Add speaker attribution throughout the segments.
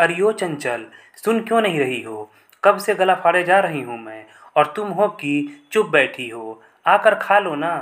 Speaker 1: अरियो चंचल सुन क्यों नहीं रही हो कब से गला फाड़े जा रही हूँ मैं और तुम हो कि चुप बैठी हो आकर खा लो ना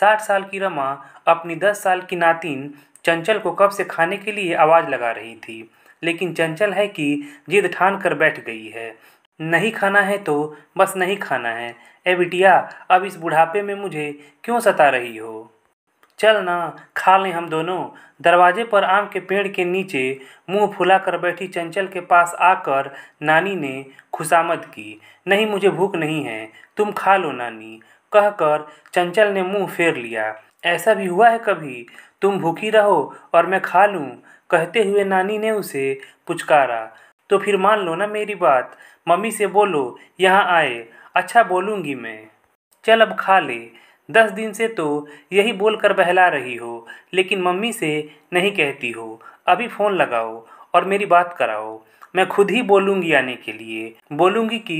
Speaker 1: साठ साल की रमा अपनी दस साल की नातिन चंचल को कब से खाने के लिए आवाज़ लगा रही थी लेकिन चंचल है कि जिद ठान कर बैठ गई है नहीं खाना है तो बस नहीं खाना है ए बिटिया अब इस बुढ़ापे में मुझे क्यों सता रही हो चल ना खा लें हम दोनों दरवाजे पर आम के पेड़ के नीचे मुंह फुलाकर बैठी चंचल के पास आकर नानी ने खुशामद की नहीं मुझे भूख नहीं है तुम खा लो नानी कहकर चंचल ने मुंह फेर लिया ऐसा भी हुआ है कभी तुम भूखी रहो और मैं खा लूँ कहते हुए नानी ने उसे पुचकारा तो फिर मान लो ना मेरी बात मम्मी से बोलो यहाँ आए अच्छा बोलूँगी मैं चल अब खा ले दस दिन से तो यही बोल कर बहला रही हो लेकिन मम्मी से नहीं कहती हो अभी फ़ोन लगाओ और मेरी बात कराओ मैं खुद ही बोलूँगी आने के लिए बोलूँगी कि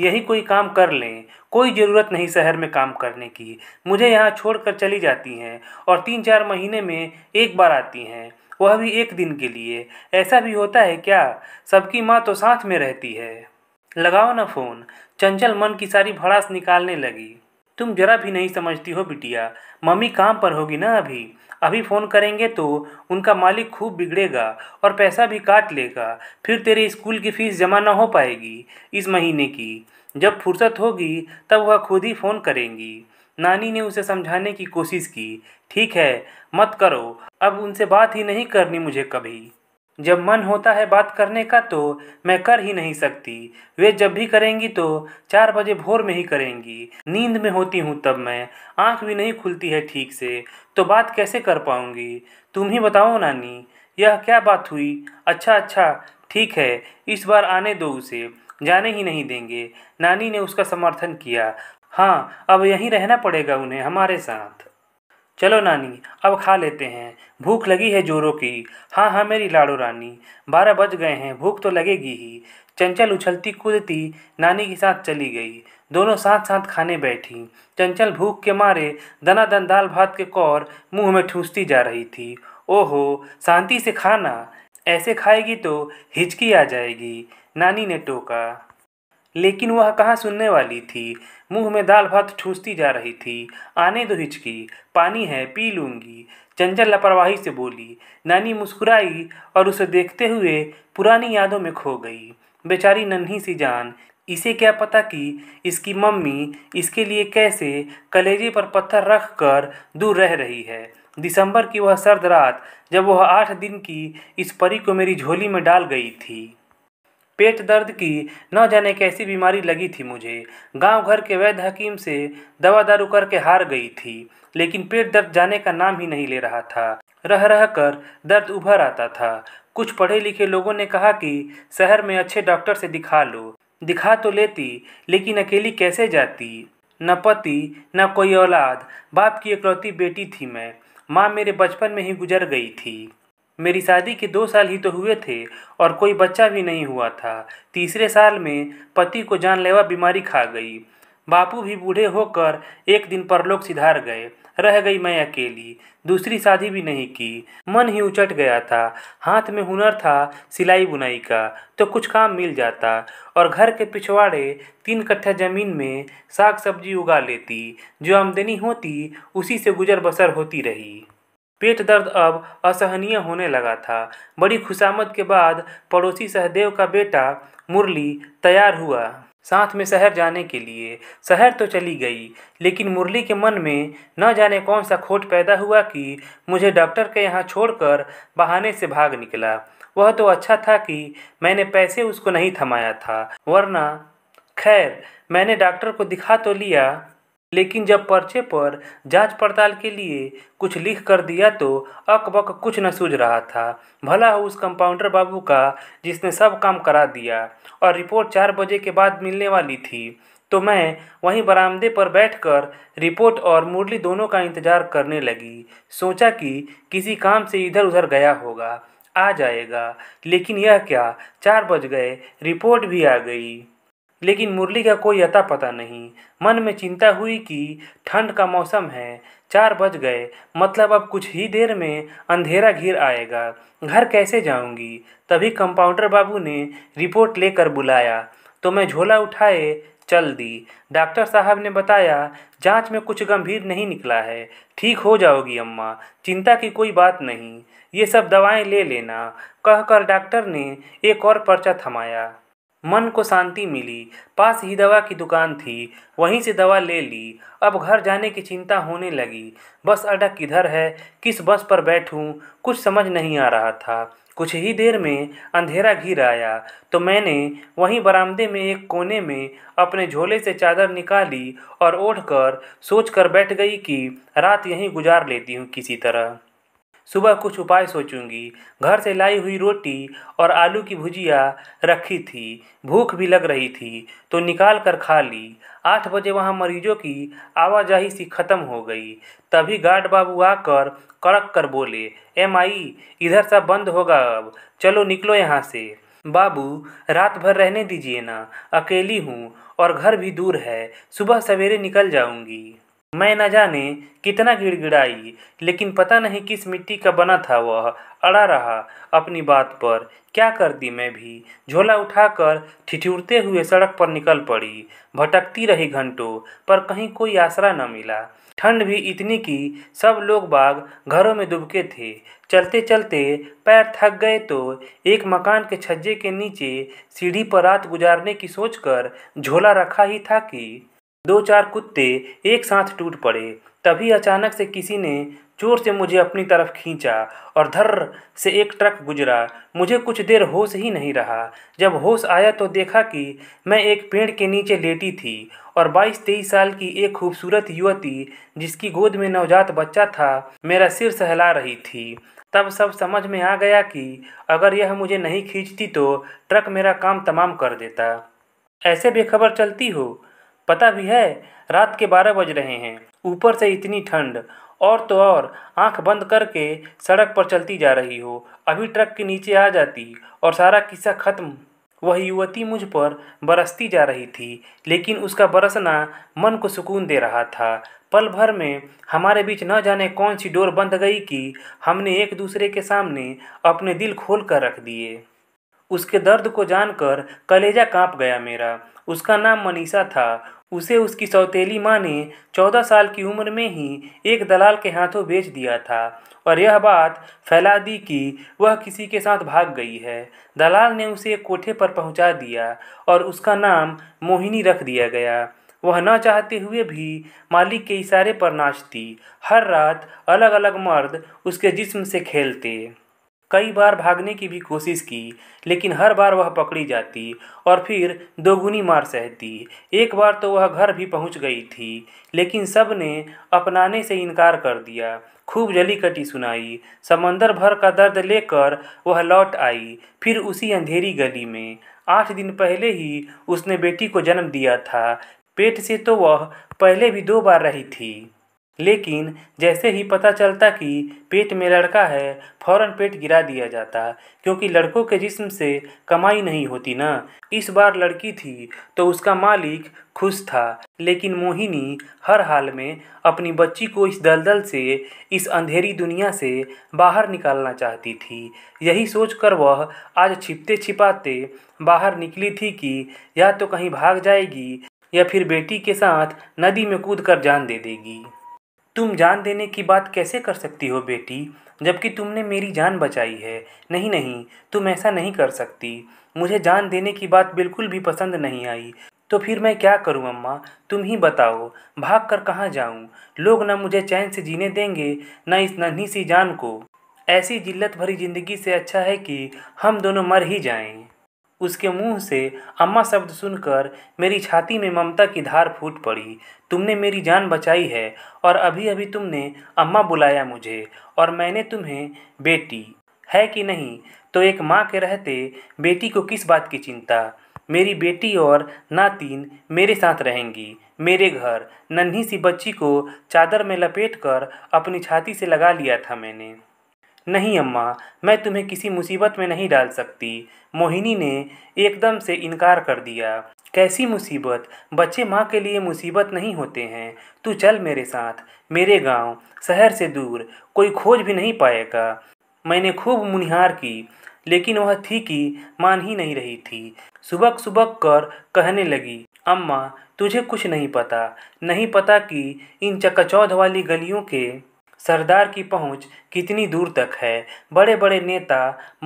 Speaker 1: यही कोई काम कर लें कोई ज़रूरत नहीं शहर में काम करने की मुझे यहाँ छोड़ कर चली जाती हैं और तीन चार महीने में एक बार आती हैं वह भी एक दिन के लिए ऐसा भी होता है क्या सबकी माँ तो साथ में रहती है लगाओ ना फ़ोन चंचल मन की सारी भड़ास निकालने लगी तुम जरा भी नहीं समझती हो बिटिया मम्मी काम पर होगी ना अभी अभी फ़ोन करेंगे तो उनका मालिक खूब बिगड़ेगा और पैसा भी काट लेगा फिर तेरे स्कूल की फ़ीस जमा ना हो पाएगी इस महीने की जब फुर्सत होगी तब वह खुद ही फ़ोन करेंगी नानी ने उसे समझाने की कोशिश की ठीक है मत करो अब उनसे बात ही नहीं करनी मुझे कभी जब मन होता है बात करने का तो मैं कर ही नहीं सकती वे जब भी करेंगी तो चार बजे भोर में ही करेंगी नींद में होती हूँ तब मैं आँख भी नहीं खुलती है ठीक से तो बात कैसे कर पाऊँगी तुम ही बताओ नानी यह क्या बात हुई अच्छा अच्छा ठीक है इस बार आने दो उसे जाने ही नहीं देंगे नानी ने उसका समर्थन किया हाँ अब यहीं रहना पड़ेगा उन्हें हमारे साथ चलो नानी अब खा लेते हैं भूख लगी है जोरों की हाँ हाँ मेरी लाड़ो रानी बारह बज गए हैं भूख तो लगेगी ही चंचल उछलती कूदती नानी के साथ चली गई दोनों साथ साथ खाने बैठी चंचल भूख के मारे दना दन दाल भात के कौर मुंह में ठूसती जा रही थी ओहो शांति से खाना ऐसे खाएगी तो हिचकी आ जाएगी नानी ने टोका लेकिन वह कहाँ सुनने वाली थी मुंह में दाल भात ठूंसती जा रही थी आने दो हिचकी पानी है पी लूँगी चंचल लापरवाही से बोली नानी मुस्कुराई और उसे देखते हुए पुरानी यादों में खो गई बेचारी नन्ही सी जान इसे क्या पता कि इसकी मम्मी इसके लिए कैसे कलेजे पर पत्थर रख कर दूर रह रही है दिसंबर की वह सर्द रात जब वह आठ दिन की इस परी को मेरी झोली में डाल गई थी पेट दर्द की न जाने कैसी बीमारी लगी थी मुझे गांव घर के वैद्य हकीम से दवा दारू करके हार गई थी लेकिन पेट दर्द जाने का नाम ही नहीं ले रहा था रह रह कर दर्द उभर आता था कुछ पढ़े लिखे लोगों ने कहा कि शहर में अच्छे डॉक्टर से दिखा लो दिखा तो लेती लेकिन अकेली कैसे जाती न पति न कोई औलाद बाप की इकलौती बेटी थी मैं माँ मेरे बचपन में ही गुजर गई थी मेरी शादी के दो साल ही तो हुए थे और कोई बच्चा भी नहीं हुआ था तीसरे साल में पति को जानलेवा बीमारी खा गई बापू भी बूढ़े होकर एक दिन परलोक सिधार गए रह गई मैं अकेली दूसरी शादी भी नहीं की मन ही उचट गया था हाथ में हुनर था सिलाई बुनाई का तो कुछ काम मिल जाता और घर के पिछवाड़े तीन कट्ठा जमीन में साग सब्जी उगा लेती जो आमदनी होती उसी से गुजर बसर होती रही पेट दर्द अब असहनीय होने लगा था बड़ी खुशामद के बाद पड़ोसी सहदेव का बेटा मुरली तैयार हुआ साथ में शहर जाने के लिए शहर तो चली गई लेकिन मुरली के मन में न जाने कौन सा खोट पैदा हुआ कि मुझे डॉक्टर के यहाँ छोड़कर बहाने से भाग निकला वह तो अच्छा था कि मैंने पैसे उसको नहीं थमाया था वरना खैर मैंने डॉक्टर को दिखा तो लिया लेकिन जब पर्चे पर जांच पड़ताल के लिए कुछ लिख कर दिया तो अकबक कुछ न सूझ रहा था भला हो उस कंपाउंडर बाबू का जिसने सब काम करा दिया और रिपोर्ट चार बजे के बाद मिलने वाली थी तो मैं वहीं बरामदे पर बैठकर रिपोर्ट और मुरली दोनों का इंतज़ार करने लगी सोचा कि किसी काम से इधर उधर गया होगा आ जाएगा लेकिन यह क्या चार बज गए रिपोर्ट भी आ गई लेकिन मुरली का कोई अता पता नहीं मन में चिंता हुई कि ठंड का मौसम है चार बज गए मतलब अब कुछ ही देर में अंधेरा घिर आएगा घर कैसे जाऊंगी तभी कंपाउंडर बाबू ने रिपोर्ट लेकर बुलाया तो मैं झोला उठाए चल दी डॉक्टर साहब ने बताया जांच में कुछ गंभीर नहीं निकला है ठीक हो जाओगी अम्मा चिंता की कोई बात नहीं ये सब दवाएं ले लेना कहकर डॉक्टर ने एक और पर्चा थमाया मन को शांति मिली पास ही दवा की दुकान थी वहीं से दवा ले ली अब घर जाने की चिंता होने लगी बस अड्डा किधर है किस बस पर बैठूं कुछ समझ नहीं आ रहा था कुछ ही देर में अंधेरा घिर आया तो मैंने वहीं बरामदे में एक कोने में अपने झोले से चादर निकाली और ओढ़ कर बैठ गई कि रात यहीं गुजार लेती हूँ किसी तरह सुबह कुछ उपाय सोचूंगी घर से लाई हुई रोटी और आलू की भुजिया रखी थी भूख भी लग रही थी तो निकाल कर खा ली आठ बजे वहाँ मरीजों की आवाजाही सी खत्म हो गई तभी गार्ड बाबू आकर कड़क कर बोले एम आई इधर सब बंद होगा अब चलो निकलो यहाँ से बाबू रात भर रहने दीजिए ना अकेली हूँ और घर भी दूर है सुबह सवेरे निकल जाऊँगी मैं न जाने कितना गिड़गिड़ाई लेकिन पता नहीं किस मिट्टी का बना था वह अड़ा रहा अपनी बात पर क्या कर दी मैं भी झोला उठाकर ठिठुरते हुए सड़क पर निकल पड़ी भटकती रही घंटों पर कहीं कोई आसरा न मिला ठंड भी इतनी कि सब लोग बाग घरों में दुबके थे चलते चलते पैर थक गए तो एक मकान के छज्जे के नीचे सीढ़ी पर रात गुजारने की सोचकर झोला रखा ही था कि दो चार कुत्ते एक साथ टूट पड़े तभी अचानक से किसी ने चोर से मुझे अपनी तरफ खींचा और धर से एक ट्रक गुजरा मुझे कुछ देर होश ही नहीं रहा जब होश आया तो देखा कि मैं एक पेड़ के नीचे लेटी थी और 22 तेईस साल की एक खूबसूरत युवती जिसकी गोद में नवजात बच्चा था मेरा सिर सहला रही थी तब सब समझ में आ गया कि अगर यह मुझे नहीं खींचती तो ट्रक मेरा काम तमाम कर देता ऐसे बेखबर चलती हो पता भी है रात के बारह बज रहे हैं ऊपर से इतनी ठंड और तो और आंख बंद करके सड़क पर चलती जा रही हो अभी ट्रक के नीचे आ जाती और सारा किस्सा खत्म वह युवती मुझ पर बरसती जा रही थी लेकिन उसका बरसना मन को सुकून दे रहा था पल भर में हमारे बीच न जाने कौन सी डोर बंद गई कि हमने एक दूसरे के सामने अपने दिल खोल कर रख दिए उसके दर्द को जानकर कलेजा कांप गया मेरा उसका नाम मनीषा था उसे उसकी सौतेली माँ ने चौदह साल की उम्र में ही एक दलाल के हाथों बेच दिया था और यह बात फैला दी कि वह किसी के साथ भाग गई है दलाल ने उसे एक कोठे पर पहुंचा दिया और उसका नाम मोहिनी रख दिया गया वह न चाहते हुए भी मालिक के इशारे पर नाचती हर रात अलग अलग मर्द उसके जिस्म से खेलते कई बार भागने की भी कोशिश की लेकिन हर बार वह पकड़ी जाती और फिर दोगुनी मार सहती एक बार तो वह घर भी पहुंच गई थी लेकिन सब ने अपनाने से इनकार कर दिया खूब जली कटी सुनाई समंदर भर का दर्द लेकर वह लौट आई फिर उसी अंधेरी गली में आठ दिन पहले ही उसने बेटी को जन्म दिया था पेट से तो वह पहले भी दो बार रही थी लेकिन जैसे ही पता चलता कि पेट में लड़का है फौरन पेट गिरा दिया जाता क्योंकि लड़कों के जिस्म से कमाई नहीं होती ना इस बार लड़की थी तो उसका मालिक खुश था लेकिन मोहिनी हर हाल में अपनी बच्ची को इस दलदल से इस अंधेरी दुनिया से बाहर निकालना चाहती थी यही सोचकर वह आज छिपते छिपाते बाहर निकली थी कि या तो कहीं भाग जाएगी या फिर बेटी के साथ नदी में कूद कर जान दे देगी तुम जान देने की बात कैसे कर सकती हो बेटी जबकि तुमने मेरी जान बचाई है नहीं नहीं तुम ऐसा नहीं कर सकती मुझे जान देने की बात बिल्कुल भी पसंद नहीं आई तो फिर मैं क्या करूं अम्मा तुम ही बताओ भाग कर कहाँ जाऊँ लोग ना मुझे चैन से जीने देंगे ना इस नन्ही सी जान को ऐसी जिल्लत भरी ज़िंदगी से अच्छा है कि हम दोनों मर ही जाएं उसके मुंह से अम्मा शब्द सुनकर मेरी छाती में ममता की धार फूट पड़ी तुमने मेरी जान बचाई है और अभी अभी तुमने अम्मा बुलाया मुझे और मैंने तुम्हें बेटी है कि नहीं तो एक माँ के रहते बेटी को किस बात की चिंता मेरी बेटी और नातीन मेरे साथ रहेंगी मेरे घर नन्ही सी बच्ची को चादर में लपेट कर अपनी छाती से लगा लिया था मैंने नहीं अम्मा मैं तुम्हें किसी मुसीबत में नहीं डाल सकती मोहिनी ने एकदम से इनकार कर दिया कैसी मुसीबत बच्चे माँ के लिए मुसीबत नहीं होते हैं तू चल मेरे साथ मेरे गांव शहर से दूर कोई खोज भी नहीं पाएगा मैंने खूब मुनिहार की लेकिन वह थी कि मान ही नहीं रही थी सुबह सुबह कर कहने लगी अम्मा तुझे कुछ नहीं पता नहीं पता कि इन चकचौध वाली गलियों के सरदार की पहुंच कितनी दूर तक है बड़े बड़े नेता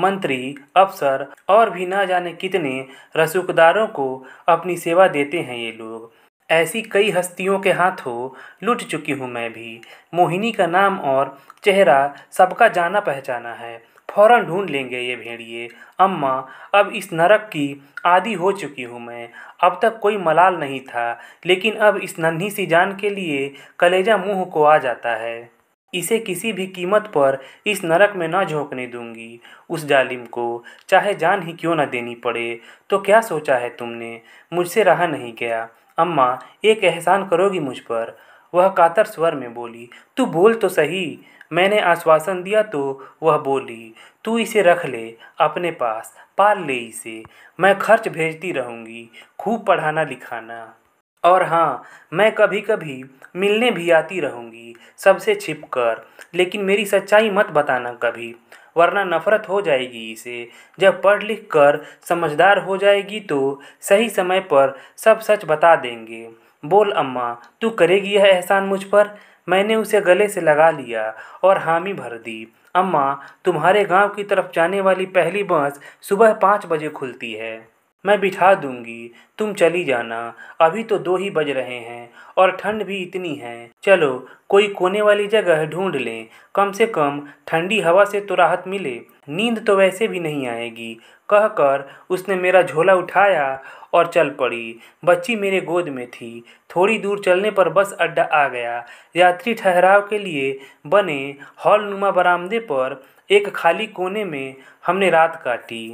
Speaker 1: मंत्री अफसर और भी ना जाने कितने रसूखदारों को अपनी सेवा देते हैं ये लोग ऐसी कई हस्तियों के हाथों लुट चुकी हूँ मैं भी मोहिनी का नाम और चेहरा सबका जाना पहचाना है फौरन ढूंढ लेंगे ये भेड़िए अम्मा अब इस नरक की आदि हो चुकी हूँ मैं अब तक कोई मलाल नहीं था लेकिन अब इस नन्ही सी जान के लिए कलेजा मुंह को आ जाता है इसे किसी भी कीमत पर इस नरक में न झोंकने दूंगी उस जालिम को चाहे जान ही क्यों न देनी पड़े तो क्या सोचा है तुमने मुझसे रहा नहीं गया अम्मा एक एहसान करोगी मुझ पर वह कातर स्वर में बोली तू बोल तो सही मैंने आश्वासन दिया तो वह बोली तू इसे रख ले अपने पास पाल ले इसे मैं खर्च भेजती रहूँगी खूब पढ़ाना लिखाना और हाँ मैं कभी कभी मिलने भी आती रहूँगी सबसे छिप कर लेकिन मेरी सच्चाई मत बताना कभी वरना नफ़रत हो जाएगी इसे जब पढ़ लिख कर समझदार हो जाएगी तो सही समय पर सब सच बता देंगे बोल अम्मा तू करेगी यह एहसान मुझ पर मैंने उसे गले से लगा लिया और हामी भर दी अम्मा तुम्हारे गांव की तरफ जाने वाली पहली बस सुबह पाँच बजे खुलती है मैं बिठा दूंगी तुम चली जाना अभी तो दो ही बज रहे हैं और ठंड भी इतनी है चलो कोई कोने वाली जगह ढूंढ लें कम से कम ठंडी हवा से तो राहत मिले नींद तो वैसे भी नहीं आएगी कहकर उसने मेरा झोला उठाया और चल पड़ी बच्ची मेरे गोद में थी थोड़ी दूर चलने पर बस अड्डा आ गया यात्री ठहराव के लिए बने हॉल नुमा बरामदे पर एक खाली कोने में हमने रात काटी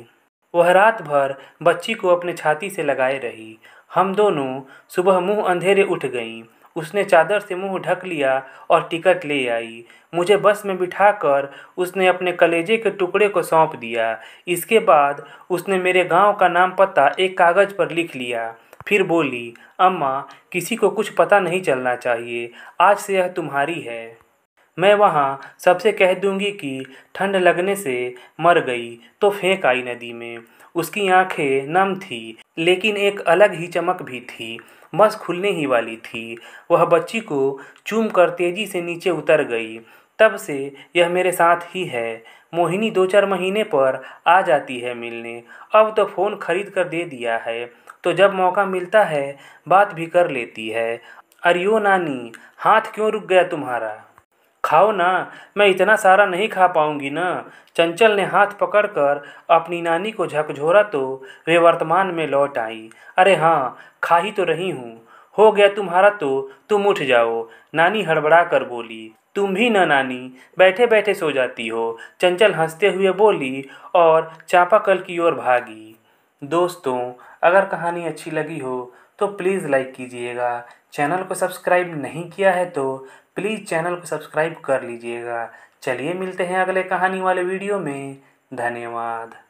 Speaker 1: वह रात भर बच्ची को अपने छाती से लगाए रही हम दोनों सुबह मुंह अंधेरे उठ गईं उसने चादर से मुंह ढक लिया और टिकट ले आई मुझे बस में बिठाकर उसने अपने कलेजे के टुकड़े को सौंप दिया इसके बाद उसने मेरे गांव का नाम पता एक कागज़ पर लिख लिया फिर बोली अम्मा किसी को कुछ पता नहीं चलना चाहिए आज से यह तुम्हारी है मैं वहाँ सबसे कह दूँगी कि ठंड लगने से मर गई तो फेंक आई नदी में उसकी आंखें नम थी लेकिन एक अलग ही चमक भी थी बस खुलने ही वाली थी वह बच्ची को चूम कर तेजी से नीचे उतर गई तब से यह मेरे साथ ही है मोहिनी दो चार महीने पर आ जाती है मिलने अब तो फ़ोन खरीद कर दे दिया है तो जब मौका मिलता है बात भी कर लेती है अरियो नानी हाथ क्यों रुक गया तुम्हारा खाओ ना मैं इतना सारा नहीं खा पाऊंगी ना चंचल ने हाथ पकड़कर अपनी नानी को झकझोरा तो वे वर्तमान में लौट आई अरे हाँ खा ही तो रही हूँ हो गया तुम्हारा तो तुम उठ जाओ नानी हड़बड़ा कर बोली तुम भी ना नानी बैठे बैठे सो जाती हो चंचल हंसते हुए बोली और चापाकल की ओर भागी दोस्तों अगर कहानी अच्छी लगी हो तो प्लीज़ लाइक कीजिएगा चैनल को सब्सक्राइब नहीं किया है तो प्लीज़ चैनल को सब्सक्राइब कर लीजिएगा चलिए मिलते हैं अगले कहानी वाले वीडियो में धन्यवाद